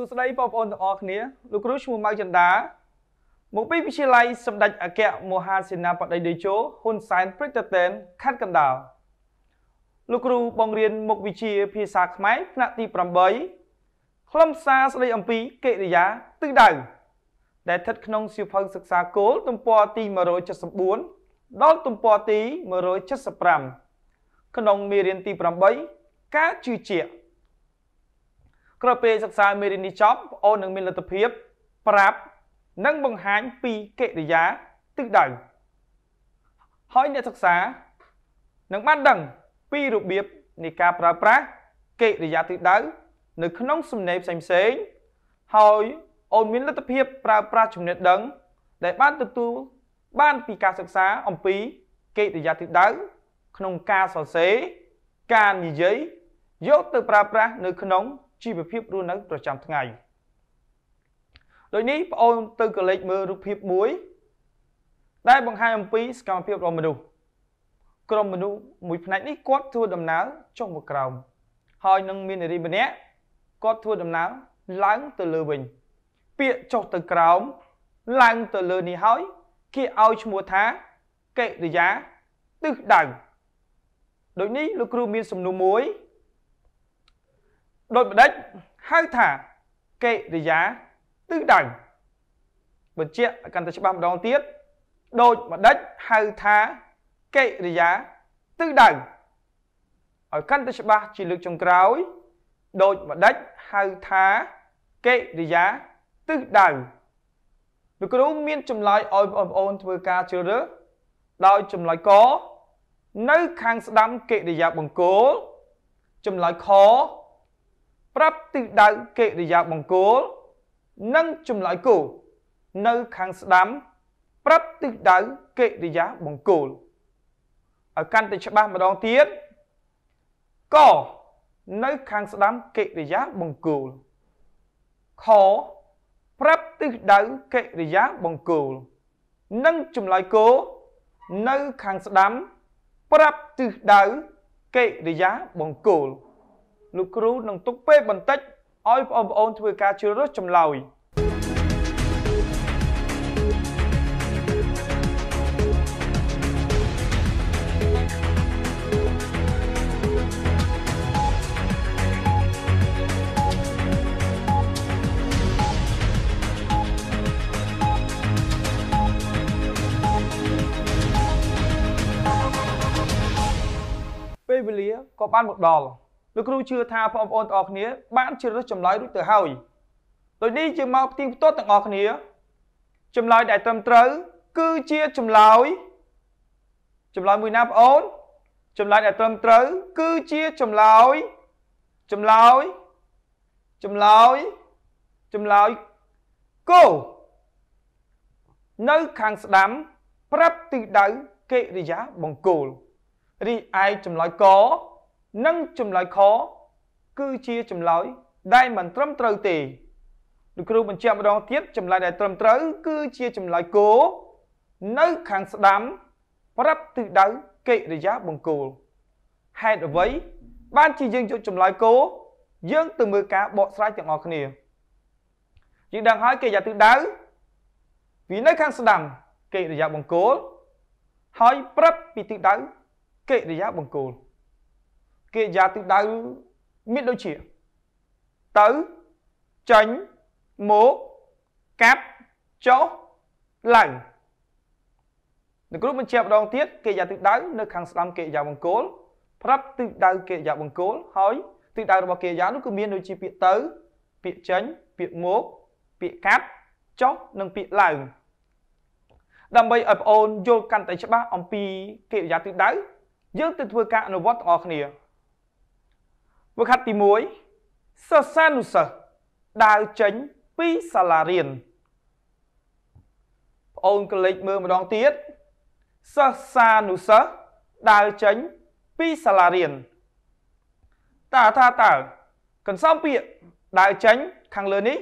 ួស្តីបងប្អូនទាំងអស់គ្នាលោកគ្រូឈ្មោះម៉ៅចន្ទាមកពីវិទ្យាល័យសម្ដេចអគ្គមហាសេនាបតីតេជោហ៊ុនសែនព្រឹទ្ធតែនខេត្តកណ្ដាលលោកគ្រូបង្រៀនមុខវិជ្ជាភាសាខ្មែរថ្នាក់ទី8ខ្លឹមសារស្ដីអំពីកិរិយាទិសដៅដែលស្ថិតក្នុងសៀវភៅសិក្សាគោលទំព័រទី174ដល់ទំព័រទី175ក្នុងមេរៀនទី8ការជឿជាក់ក្រោយពេលសិក្សាមេរៀននេះចប់ប្អូននឹងមានលទ្ធភាពប្រាប់និងបង្ហាញពីកិរិយាទិសដៅហើយអ្នកសិក្សានឹងបានដឹងពីរបៀបនៃការប្រើប្រាស់កិរិយាទិសដៅនៅក្នុងសំណេរផ្សេងផ្សេងហើយអូនមានលទ្ធភាពប្រើប្រាស់ចំណេះដឹង ដែលបានទទួលបានពីការសិក្សាអំពីកិរិយាទិសដៅក្នុងការសរសេរការនិយាយយកទៅប្រើប្រាស់នៅក្នុងជីវភាពរស់នៅប្រចាំថ្ងៃដូចនេះបងអូនទៅកលេចមើលរូបភាពមួយដែលបង្ហាញអំពីសកម្មភាពរបស់មនុស្សក្រុមមនុស្សមួយផ្នែកនេះគាត់ធ្វើដំណើរចុះមកក្រោមហើយនឹងមាននារីម្នាក់គាត់ធ្វើដំណើរឡើងទៅលើវិញពាក្យចុះទៅក្រោមឡើងទៅលើនេះហើយគេឲ្យឈ្មោះថាកិរិយាទិសដៅដូចនេះលោកគ្រូមានសំណួរមួយដូចម្ដេចហៅថាកិរិយាទិសដៅបញ្ជាក់កាន់តែច្បាស់ម្ដងទៀតដូចម្ដេចហៅថាកិរិយាទិសដៅឲ្យកាន់តែច្បាស់ជាលើកចុងក្រោយដូចម្ដេចហៅថាកិរិយាទិសដៅលោកគ្រូមានចម្លើយឲ្យបងប្អូនធ្វើការជ្រើសរើសដោយចម្លើយកនៅខាងស្ដាំកិរិយាបង្គោលចម្លើយខប្រាប់ទិដៅកិរិយាបង្គោលនិងចម្លើយគោលនៅខាងស្ដាំ ប្រាប់ទិដៅកិរិយាបង្គោលឲ្យកាន់តែច្បាស់ម្ដងទៀតកនៅខាងស្ដាំកិរិយាបង្គោលខប្រាប់ទិដៅកិរិយាបង្គោលនិងចម្លើយគោនៅខាងស្ដាំប្រាប់ទិដៅកិរិយាបង្គោលលោកគ្រូនឹងទុកពេលបន្តិចឲ្យបងប្អូនធ្វើការជ្រើសរើសចម្លើយពេលវេលាក៏បានមកដល់លោកគ្រូជឿថាបងប្អូនទាំងអស់គ្នាបានជ្រើសរើសចម្លើយរួចទៅហើយដូចនេះជាមកផ្ទៀងផ្ទាត់ទាំងអស់គ្នាចម្លើយដែលត្រឹមត្រូវគឺជាចម្លើយចម្លើយមួយណាបងប្អូនចម្លើយដែលត្រឹមត្រូវគឺជាចម្លើយចម្លើយចម្លើយចម្លើយគោនៅខាងស្ដាំប្រាប់ទិសដៅកិរិយាបង្គោលរីឯចម្លើយកនិងចម្លើយខគឺជាចម្លើយដែលមិនត្រឹមត្រូវទេលោកគ្រូបញ្ជាក់ម្ដងទៀតចម្លើយដែលត្រឹមត្រូវគឺជាចម្លើយគោនៅខាងស្ដាំប្រាប់ទិដៅកិរិយាបង្គោលហេតុអ្វី បានជាយើងយកចម្លើយគោយើងទៅមើលការបកស្រាយទាំងអស់គ្នាយើងដឹងហើយកិរិយាទិដៅពីនៅខាងស្ដាំកិរិយាបង្គោលហើយប្រាប់ពីទិដៅកិរិយាបង្គោលកិរិយាទិដៅមានដូចជាទៅចេញមកកាត់ចុះឡើងលោកគ្រូបញ្ជាក់ម្ដងទៀតកិរិយាទិដៅនៅខាងស្ដាំកិរិយាបង្គោលប្រាប់ទិដៅកិរិយាបង្គោលហើយទិដៅរបស់កិរិយានោះគឺមានដូចជាពាក្យទៅពាក្យចេញពាក្យមកពាក្យកាត់ចុះនិងពាក្យឡើងដើម្បីឲ្យបងអូនយល់កាន់តែច្បាស់អំពីកិរិយាទិដៅយើងទៅធ្វើការអនុវត្តទាំងអស់គ្នាវឹកហាត់ទី1សិស្សានុសិស្សដើរចេញពីសាលារៀនប្អូនកលេចមើលម្ដងទៀតសិស្សានុសិស្សដើរចេញពីសាលារៀនតើថាតើកន្សំពាក្យដើរចេញខាងលើនេះ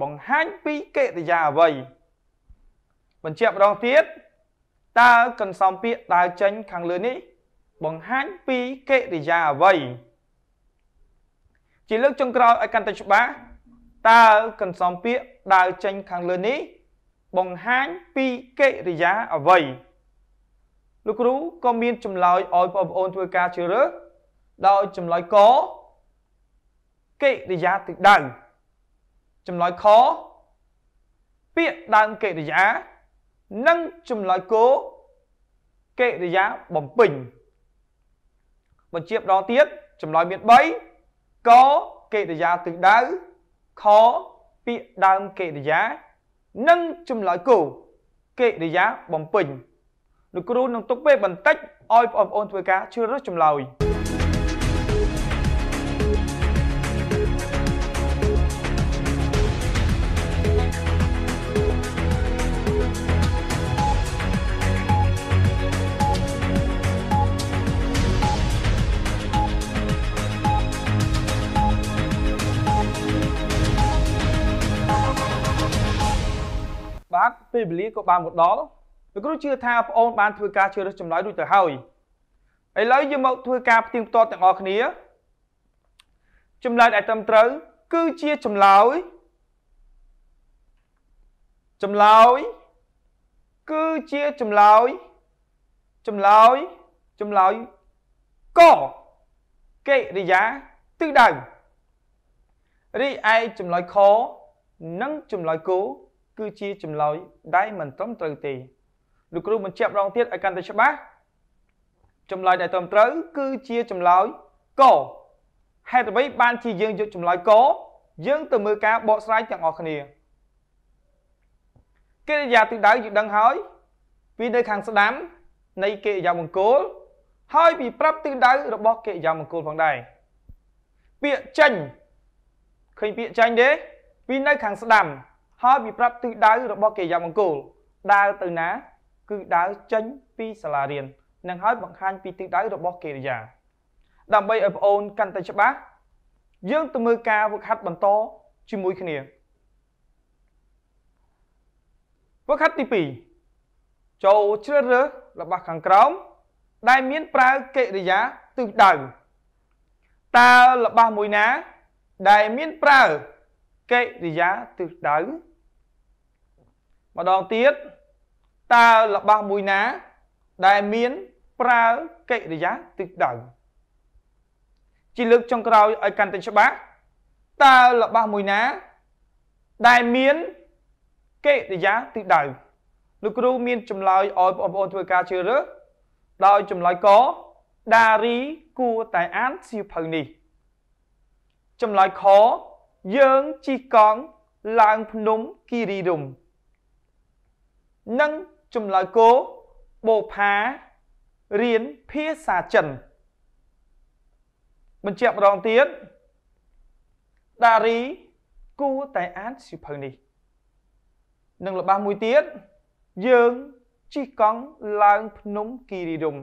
បង្ហាញពីកិរិយាអ្វីបញ្ជាក់ម្ដងទៀតតើកន្សំពាក្យដើរចេញខាងលើនេះបង្ហាញពីកិរិយាអ្វីជាលើកចុងក្រោយឲ្យកាន់តែច្បាស់តើកន្សំពាក្យដើរចេញខាងលើនេះបង្ហាញពីកិរិយាអ្វីលោកគ្រូក៏មានចម្លើយឲ្យបងប្អូនធ្វើការជ្រើសរើសដោយចម្លើយកកិរិយាទិដៅចម្លើយខពាក្យដើមកិរិយានិងចម្លើយគោកិរិយាបំពេញបញ្ជាម្ដងទៀតចម្លើយមាន3កកិរិយាទិសដៅខពាក្យដើមកិរិយា និងចម្លើយគោកិរិយាបំពេញលោកគ្រូនឹងទុកពេលបន្តិចឲ្យបងប្អូនធ្វើការជ្រើសរើសចម្លើយពេលវេលាក៏បានមកដល់លោកគ្រូជឿថាប្អូនបានធ្វើការជ្រើសរើសចម្លើយរួចទៅហើយឥឡូវយើងមកធ្វើការផ្ទៀងផ្ទាត់ទាំងអស់គ្នាចម្លើយដែលត្រឹមត្រូវ គឺជាចម្លើយចម្លើយគឺជាចម្លើយចម្លើយចម្លើយកកិរិយាទិសដៅរីឯចម្លើយខនិងចម្លើយគោគឺជាចម្លើយដែលមិនត្រឹមត្រូវទេលោកគ្រូបញ្ជាក់ម្ដងទៀតឲ្យកាន់តែច្បាស់ចម្លើយដែលត្រឹមត្រូវគឺជាចម្លើយកហេតុអ្វីបានជាយើងយកចម្លើយកយើងទៅមើលការបកស្រាយទាំងអស់គ្នាកិរិយាទិដៅយើងដឹងហើយពីនៅខាងស្ដាំនៃកិរិយាមង្គលហើយពីប្រាប់ទិដៅ របស់កិរិយាមង្គលផងដែរពាក្យចេញឃើញពាក្យចេញទេពីនៅខាងស្ដាំហើយវាប្រាប់ទិសដៅរបស់កិរិយាមង្គលដើរទៅណាគឺដើរចេញពីសាលារៀននឹងហើយបង្ហាញពីទិសដៅរបស់កិរិយា ដើម្បីឲ្យបងអូនកាន់តែច្បាស់យើងទៅមើលការវឹកហាត់បន្តជាមួយគ្នាវឹកហាត់ទី2ចូលជ្រើសរើសរបស់ខាងក្រោមដែលមានប្រើកិរិយាទិសដៅតើរបស់មួយណា ដែលមានប្រើកិរិយាទិសដៅម្ដងទៀតតើរបស់មួយណា ដែលមានប្រើកិរិយាទិសដៅជាលើកចុងក្រោយឲ្យកាន់តែច្បាស់តើរបស់មួយណា ដែលមានកិរិយាទិសដៅលោកគ្រូមានចម្លើយឲ្យបងប្អូនធ្វើការជ្រើសរើសដោយចម្លើយកដារីគួរតែអានសៀវភៅនេះចម្លើយខយើងជីកកង់ឡើងភ្នំគិរីរម្យនិងចម្លើយគោបូផារៀនភាសាចិនបញ្ជាក់ម្ដងទៀតដារីគួរតែអានសៀវភៅនេះ និងល្បះមួយទៀតយើងជិះកង់ឡើងភ្នំគិរីរំ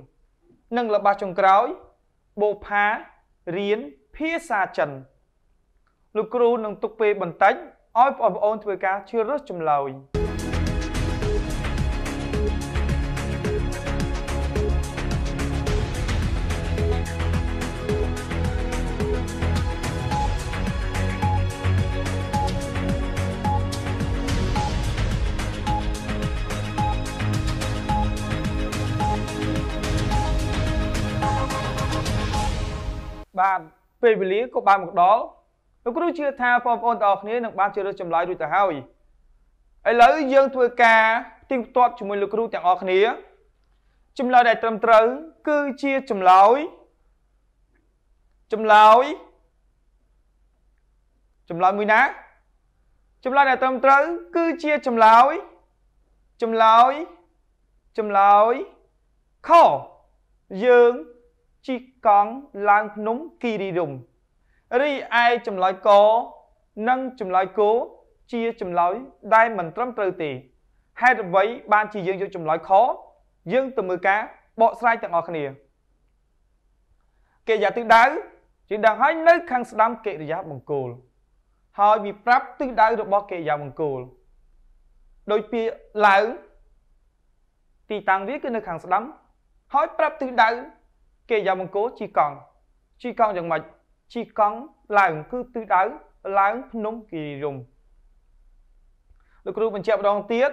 និងល្បះចុងក្រោយ បូផារៀនភាសាចិន លោកគ្រូនឹងទុកពេលបន្តិចឲ្យបងប្អូនធ្វើការជ្រើសរើសចម្លើយពេលវេលាក៏បានមកដល់លោកគ្រូជឿថាបងប្អូនទាំងអស់គ្នានឹងបានជ្រើសចម្លើយរួចទៅហើយឥឡូវយើង ធ្វើការផ្ទៀងផ្ទាត់ជាមួយលោកគ្រូទាំងអស់គ្នាចម្លើយដែលត្រឹមត្រូវគឺជាចម្លើយចម្លើយចម្លើយមួយណាចម្លើយដែលត្រឹមត្រូវ គឺជាចម្លើយចម្លើយចម្លើយខយើងជីកង់ឡើងភ្នំគិរីរំរីឯចម្លើយកនិងចម្លើយគជាចម្លើយដែលមិនត្រឹមត្រូវទេហេតុអ្វីបានជាយើងយកចម្លើយខយើងទៅមើលការបកស្រាយទាំងអស់គ្នាកិរិយាទិដៅជាដឹងហើយនៅខាងស្ដាំកិរិយាបង្គោលហើយវាប្រាប់ទិដៅរបស់កិរិយាបង្គោលដោយពាក្យឡើងទីតាំងវាគឺនៅខាងស្ដាំហើយប្រាប់ទិដៅគេយ៉ាមង្គោជីកង់ជីកង់យ៉ាងម៉េចជីកង់ឡើងគឺទិសដៅឡើងភ្នំគិរីរំលោកគ្រូបញ្ជាក់ម្ដងទៀត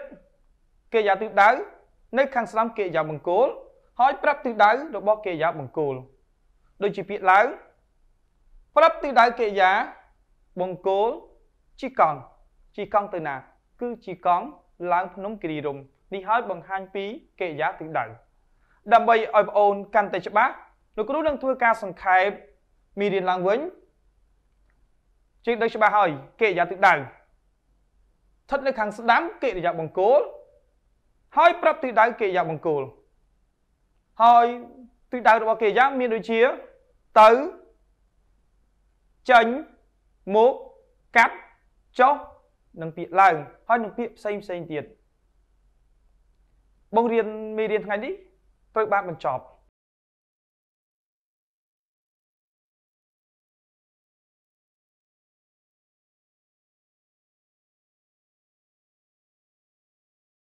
គេយ៉ាទិសដៅនៅខាងស្ដាំគេយ៉ាមង្គោលហើយប្រាប់ទិសដៅរបស់គេយ៉ាមង្គោលដូចជាពាក្យឡើងប្រាប់ទិសដៅគេយ៉ាបង្គោលជីកង់ជីកង់ទៅណាគឺជីកង់ឡើងភ្នំគិរីរំនេះហើយបង្ហាញពីកិរិយាទិសដៅដើម្បីឲ្យបងអូនកាន់តែច្បាស់លោកគ្រូនឹងធ្វើការសង្ខេបមេរៀនឡើងវិញជាងដឹងច្បាស់ហើយកិរិយាទិដៅស្ថិតនៅខាងស្ដាំកិរិយាបង្គោលហើយប្រាប់ទិដៅកិរិយាបង្គោលហើយទិដៅរបស់កិរិយាមានដូចជាទៅចេញមកកាត់ចុះនិងពាក្យឡើងហើយនិងពាក្យផ្សេងផ្សេងទៀតបងរៀនមេរៀនថ្ងៃនេះត្រូវបានបញ្ចប់